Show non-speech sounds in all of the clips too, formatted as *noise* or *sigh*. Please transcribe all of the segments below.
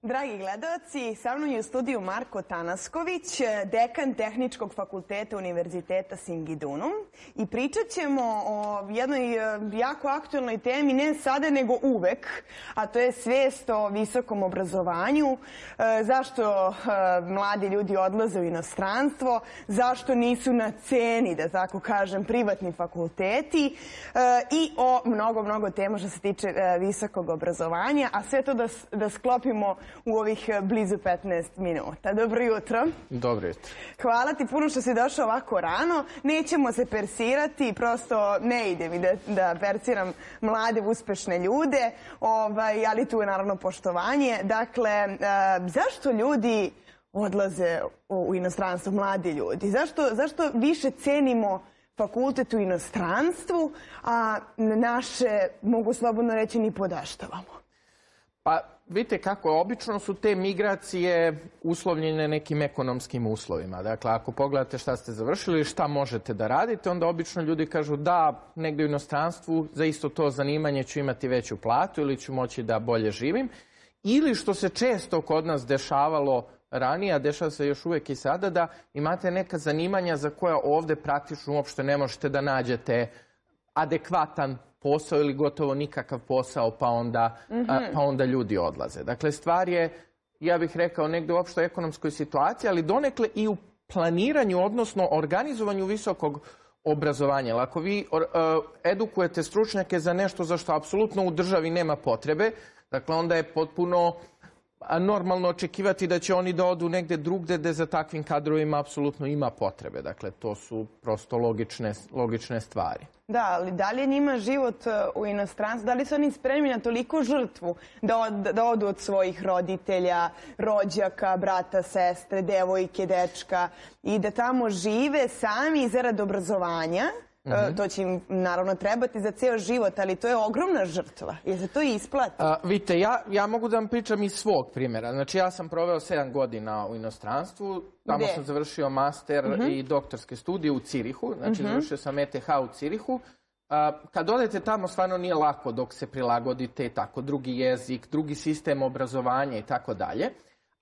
Dragi gledalci, sa mnom je u studiju Marko Tanasković, dekan Tehničkog fakulteta Univerziteta Singidunum i pričat ćemo o jednoj e, jako aktualnoj temi, ne sada nego uvek, a to je svest o visokom obrazovanju, e, zašto e, mladi ljudi odlaze u inostranstvo, zašto nisu na ceni, da tako kažem, privatni fakulteti i o mnogo, mnogo tema što se tiče visokog obrazovanja, a sve to da, da sklopimo u ovih e, blizu 15 minuta. Dobro jutro. Dobro jutro. Hvala ti puno što si došao ovako rano. Nećemo se persirati, prosto ne ide mi da, da persiram mlade, uspešne ljude, ovaj, ali tu je naravno poštovanje. Dakle, e, zašto ljudi odlaze u inostranstvo, mladi ljudi? Zašto, zašto više cenimo fakultet u inostranstvu, a naše, mogu slobodno reći, ni podaštavamo? Pa vidite kako, obično su te migracije uslovljene nekim ekonomskim uslovima. Dakle, ako pogledate šta ste završili, šta možete da radite, onda obično ljudi kažu da, negde u inostranstvu za isto to zanimanje ću imati veću platu ili ću moći da bolje živim. Ili što se često kod nas dešavalo ranije, a dešava se još uvek i sada, da imate neka zanimanja za koja ovde praktično uopšte ne možete da nađete uh, adekvatan posao ili gotovo nikakav posao, pa onda, mm -hmm. a, mhm. pa onda ljudi odlaze. Dakle, stvar je, ja bih rekao, negde uopšte ekonomskoj situaciji, ali donekle i u planiranju, odnosno organizovanju visokog obrazovanja. Ako vi or, e, edukujete stručnjake za nešto za što apsolutno u državi nema potrebe, dakle onda je potpuno normalno očekivati da će oni da odu negde drugde gde za takvim kadrovima apsolutno ima potrebe. Dakle, to su prosto logične, logične stvari. Da, ali da li je njima život e, u inostranstvu, da li su oni spremni na toliku žrtvu da, od, da odu od svojih roditelja, rođaka, brata, sestre, devojke, dečka i da tamo žive sami zarad obrazovanja? E, mhm. To će im naravno trebati za ceo život, ali to je ogromna žrtva. Je se to i isplati? vidite, ja, ja mogu da vam pričam iz svog primjera. Znači, ja sam proveo 7 godina u inostranstvu. Tamo sam završio master mhm. i doktorske studije u Cirihu. Znači, mhm. završio sam ETH u Cirihu. A, kad odete tamo, stvarno nije lako dok se prilagodite i tako, drugi jezik, drugi sistem obrazovanja i tako dalje.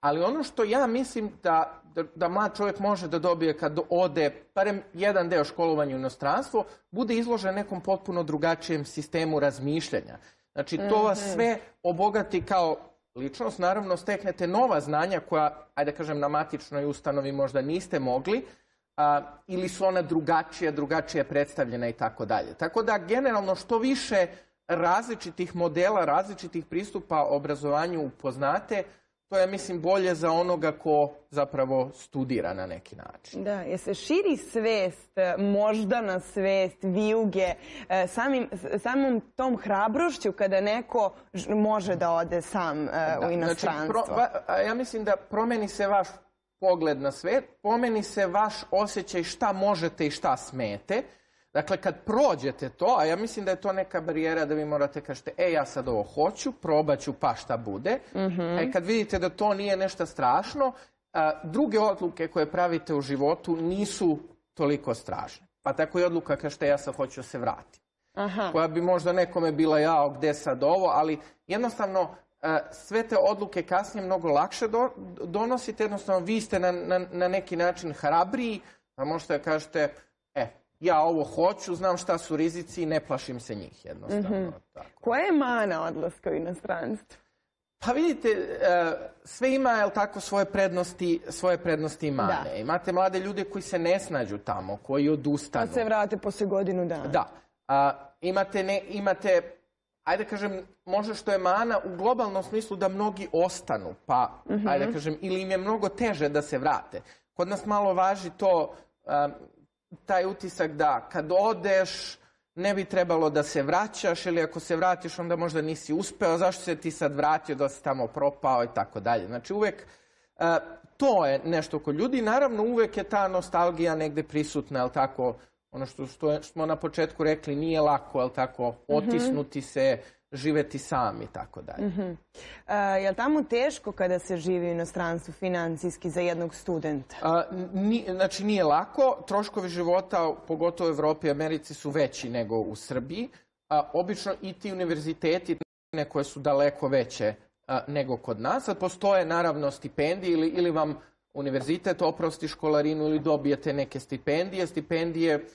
Ali ono što ja mislim da, da, da mlad čovjek može da dobije kad ode, barem jedan deo školovanja u inostranstvo, bude izložen nekom potpuno drugačijem sistemu razmišljanja. Znači, to vas mhm. sve obogati kao ličnost. Naravno, steknete nova znanja koja, ajde da kažem, na matičnoj ustanovi možda niste mogli, a, ili su ona drugačija, drugačije predstavljena i tako dalje. Tako da, generalno, što više različitih modela, različitih pristupa obrazovanju upoznate, to je, mislim, bolje za onoga ko zapravo studira na neki način. Da, je se širi svest, e, moždana svest, vijuge, e, samim, samom tom hrabrošću kada neko može da ode sam e, da, u znači, inostranstvo. Znači, pro, ja mislim da promeni se vaš pogled na svet, pomeni se vaš osjećaj šta možete i šta smete, Dakle, kad prođete to, a ja mislim da je to neka barijera da vi morate kažete, e, ja sad ovo hoću, probaću, pa šta bude. Mm -hmm. E, kad vidite da to nije nešto strašno, a, druge odluke koje pravite u životu nisu toliko strašne. Pa tako i odluka kažete, ja sad hoću da se vratim. Aha. Koja bi možda nekome bila jao, gde sad ovo, ali jednostavno sve te odluke kasnije mnogo lakše do, donosite, jednostavno vi ste na, na, na neki način hrabriji, a možete da kažete, ja ovo hoću, znam šta su rizici i ne plašim se njih jednostavno. Mm -hmm. Tako. Koja je mana odlaska u inostranstvo? Pa vidite, e, sve ima jel tako, svoje prednosti, svoje prednosti i mane. Da. Imate mlade ljude koji se ne snađu tamo, koji odustanu. Pa se vrate posle godinu dana. Da. A, imate, ne, imate, ajde da kažem, možda što je mana u globalnom smislu da mnogi ostanu, pa, mm -hmm. ajde da kažem, ili im je mnogo teže da se vrate. Kod nas malo važi to, a, taj utisak da kad odeš ne bi trebalo da se vraćaš ili ako se vratiš onda možda nisi uspeo, zašto se ti sad vratio da si tamo propao i tako dalje. Znači uvek e, to je nešto kod ljudi. Naravno uvek je ta nostalgija negde prisutna, ali tako, ono što, što smo na početku rekli, nije lako, ali tako, mhm. otisnuti mm -hmm. se, živeti sami i tako dalje. Uh mhm. -huh. A, je li tamo teško kada se živi u inostranstvu financijski za jednog studenta? A, ni, znači nije lako. Troškovi života, pogotovo u Evropi i Americi, su veći nego u Srbiji. A, obično i ti univerziteti koje su daleko veće a, nego kod nas. Sad postoje naravno stipendije ili, ili vam univerzitet oprosti školarinu ili dobijete neke stipendije. Stipendije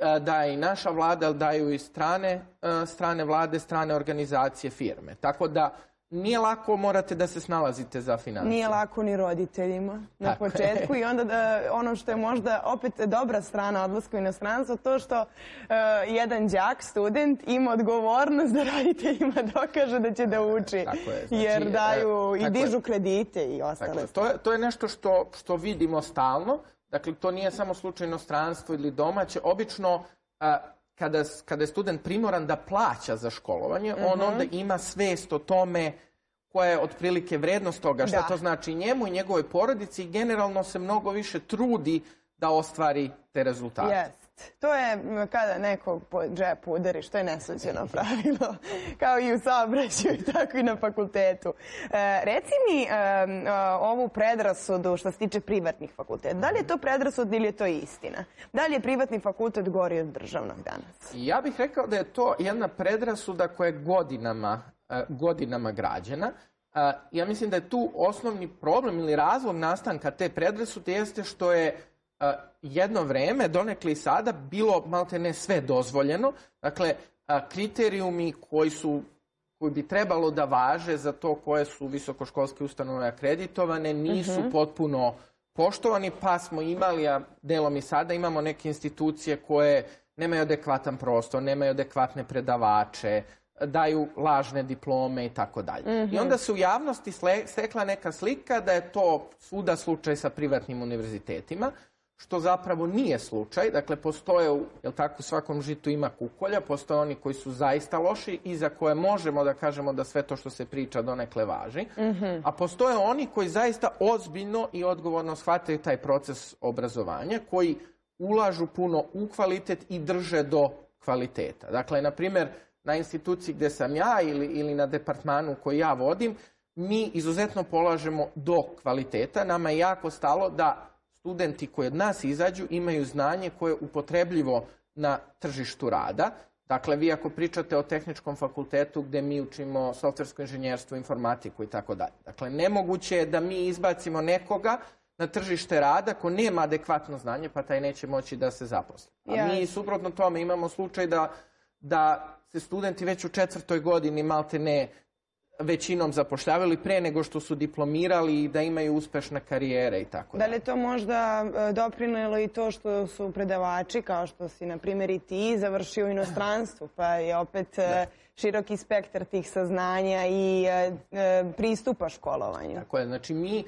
E, da je i naša vlada, ali daju i strane, e, strane vlade, strane organizacije, firme. Tako da nije lako, morate da se snalazite za financije. Nije lako ni roditeljima na Tako početku je. i onda da, ono što je možda opet dobra strana odlaska u inostranstvo, to što uh, jedan đak, student, ima odgovornost da roditeljima *laughs* dokaže da će da uči. Tako je. Znači, jer daju e, i dižu je. kredite i ostale. To je, to je nešto što, što vidimo stalno, Dakle, to nije samo slučaj inostranstvo ili domaće. Obično, a, kada, kada je student primoran da plaća za školovanje, mm -hmm. on mhm. onda ima svest o tome koja je otprilike vrednost toga, šta da. to znači njemu i njegovoj porodici i generalno se mnogo više trudi da ostvari te rezultate. Yes. To je kada nekog po džepu udariš, to je nesuđeno *laughs* pravilo, kao i u saobraćaju i *laughs* tako i na fakultetu. E, reci mi e, e, ovu predrasudu što se tiče privatnih fakulteta. Da li je to mhm. predrasud ili je to istina? Da li je privatni fakultet gori od državnog danas? Ja bih rekao da je to jedna predrasuda koja je godinama, godinama građena. Ja mislim da je tu osnovni problem ili razlog nastanka te predrasude jeste što je jedno vreme, donekle i sada, bilo malte ne sve dozvoljeno. Dakle, kriterijumi koji su koji bi trebalo da važe za to koje su visokoškolske ustanove akreditovane, nisu uh mhm. -huh. potpuno poštovani, pa smo imali, a delom i sada imamo neke institucije koje nemaju adekvatan prostor, nemaju adekvatne predavače, daju lažne diplome i tako dalje. I mhm. onda se u javnosti stekla neka slika da je to svuda slučaj sa privatnim univerzitetima, što zapravo nije slučaj. Dakle, postoje, je li tako, u svakom žitu ima kukolja, postoje oni koji su zaista loši i za koje možemo da kažemo da sve to što se priča donekle važi. Mm -hmm. A postoje oni koji zaista ozbiljno i odgovorno shvataju taj proces obrazovanja, koji ulažu puno u kvalitet i drže do kvaliteta. Dakle, na primer, na instituciji gde sam ja ili, ili na departmanu koji ja vodim, mi izuzetno polažemo do kvaliteta. Nama je jako stalo da studenti koji od nas izađu imaju znanje koje je upotrebljivo na tržištu rada. Dakle, vi ako pričate o tehničkom fakultetu gde mi učimo softversko inženjerstvo, informatiku i tako dalje. Dakle, nemoguće je da mi izbacimo nekoga na tržište rada ko nema adekvatno znanje, pa taj neće moći da se zaposli. A yes. mi suprotno tome imamo slučaj da, da se studenti već u četvrtoj godini malte ne većinom zapošljavali pre nego što su diplomirali i da imaju uspešne karijere i tako da. Da li to možda e, doprinelo i to što su predavači, kao što si, na primjer, i ti završio u inostranstvu, pa je opet e, da. široki spektar tih saznanja i e, pristupa školovanju? Tako je, znači mi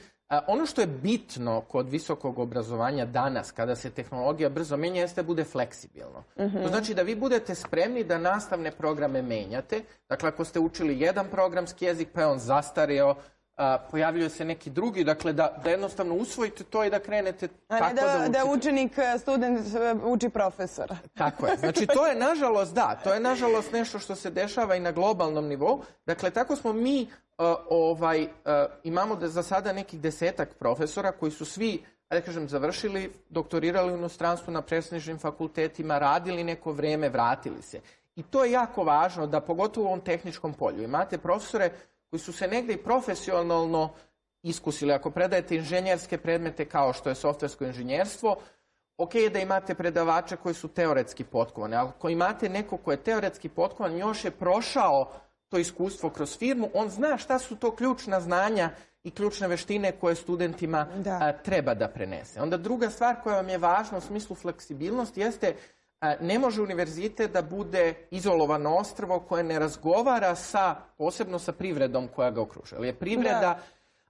Ono što je bitno kod visokog obrazovanja danas, kada se tehnologija brzo menja, jeste da bude fleksibilno. Mm -hmm. To mhm. znači da vi budete spremni da nastavne programe menjate. Dakle, ako ste učili jedan programski jezik, pa je on zastareo, a, pojavljuje se neki drugi, dakle da, da jednostavno usvojite to i da krenete A tako da, da, da učite. da učenik, e, student e, uči profesora. Tako je. Znači to je nažalost, da, to je nažalost nešto što se dešava i na globalnom nivou. Dakle, tako smo mi ovaj, imamo da za sada nekih desetak profesora koji su svi da kažem, završili, doktorirali u inostranstvu na prestižnim fakultetima, radili neko vreme, vratili se. I to je jako važno da pogotovo u ovom tehničkom polju imate profesore koji su se negde i profesionalno iskusili. Ako predajete inženjerske predmete kao što je softversko inženjerstvo, ok je da imate predavača koji su teoretski potkovani, ali ako imate neko ko je teoretski potkovan, još je prošao to iskustvo kroz firmu, on zna šta su to ključna znanja i ključne veštine koje studentima da. A, treba da prenese. Onda druga stvar koja vam je važna u smislu fleksibilnosti jeste a, ne može univerzitet da bude izolovano ostrvo koje ne razgovara sa, posebno sa privredom koja ga okružuje. Ali je privreda da.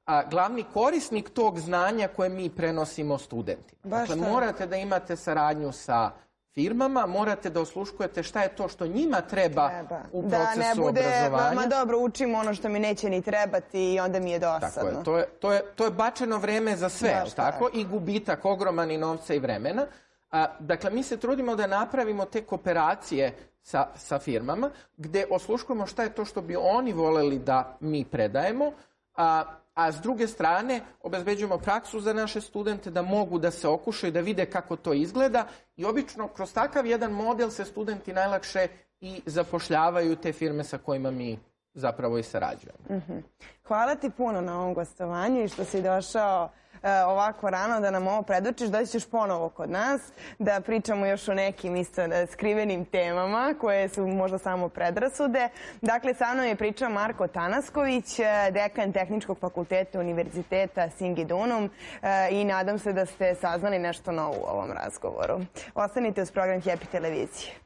a, glavni korisnik tog znanja koje mi prenosimo studentima. Baš dakle, morate da imate saradnju sa firmama, morate da osluškujete šta je to što njima treba, u procesu obrazovanja. Da ne bude, ma dobro, učim ono što mi neće ni trebati i onda mi je dosadno. Tako je, to je, to je, to je bačeno vreme za sve, da, tako? I gubitak ogroman i novca i vremena. dakle, mi se trudimo da napravimo te kooperacije sa, sa firmama, gde osluškujemo šta je to što bi oni voleli da mi predajemo, a a s druge strane obezbeđujemo praksu za naše studente da mogu da se okušaju, da vide kako to izgleda i obično kroz takav jedan model se studenti najlakše i zapošljavaju te firme sa kojima mi zapravo i sarađujemo. Mhm. Hvala ti puno na ovom gostovanju i što si došao E, ovako rano da nam ovo predučiš, da ćeš ponovo kod nas, da pričamo još o nekim isto skrivenim temama koje su možda samo predrasude. Dakle, sa mnom je pričao Marko Tanasković, e, dekan Tehničkog fakulteta Univerziteta Singidunum e, i nadam se da ste saznali nešto novo u ovom razgovoru. Ostanite uz program Happy Televizije.